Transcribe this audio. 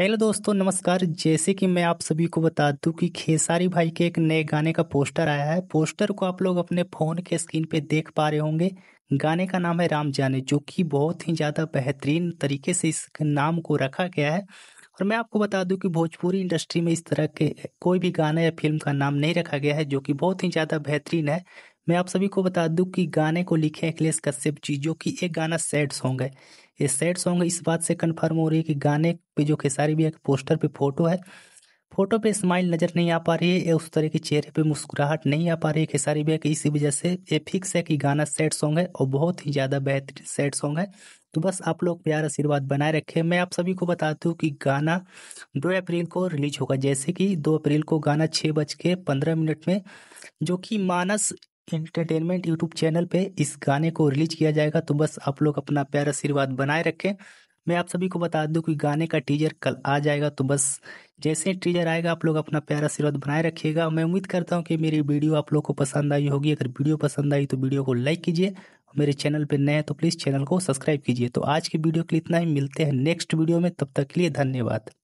hello दोस्तों नमस्कार जैसे कि मैं आप सभी को बता दूं कि खेसारी भाई के एक नए गाने का पोस्टर आया है पोस्टर को आप लोग अपने फ़ोन के स्क्रीन पे देख पा रहे होंगे गाने का नाम है राम जाने जो कि बहुत ही ज़्यादा बेहतरीन तरीके से इस नाम को रखा गया है और मैं आपको बता दूं कि भोजपुरी इंडस्ट्री में इस तरह के कोई भी गाना या फिल्म का नाम नहीं रखा गया है जो कि बहुत ही ज़्यादा बेहतरीन है मैं आप सभी को बता दूं कि गाने को लिखे अखिलेश कश्यप जी जो कि एक गाना सैड सॉन्ग है ये सैड सॉन्ग इस बात से कन्फर्म हो रही है कि गाने पे जो खेसारी भी के पोस्टर पे फोटो है फोटो पे स्माइल नज़र नहीं आ पा रही है उस तरह के चेहरे पे मुस्कुराहट नहीं आ पा रही है खेसारी भैया की इसी वजह से ये फिक्स है कि गाना सैड सॉन्ग है और बहुत ही ज़्यादा बेहतरीन सैड सॉन्ग है तो बस आप लोग प्यार आशीर्वाद बनाए रखें मैं आप सभी को बता दूँ कि गाना दो अप्रैल को रिलीज होगा जैसे कि दो अप्रैल को गाना छः बज के पंद्रह मिनट में जो कि मानस इंटरटेनमेंट यूट्यूब चैनल पे इस गाने को रिलीज किया जाएगा तो बस आप लोग अपना प्यार आशीर्वाद बनाए रखें मैं आप सभी को बता दूं कि गाने का टीजर कल आ जाएगा तो बस जैसे टीजर आएगा आप लोग अपना प्यार आशीर्वाद बनाए रखिएगा मैं उम्मीद करता हूं कि मेरी वीडियो आप लोग को पसंद आई होगी अगर वीडियो पसंद आई तो वीडियो को लाइक कीजिए मेरे चैनल पर नए हैं तो प्लीज़ चैनल को सब्सक्राइब कीजिए तो आज की वीडियो के लिए इतना ही मिलते हैं नेक्स्ट वीडियो में तब तक के लिए धन्यवाद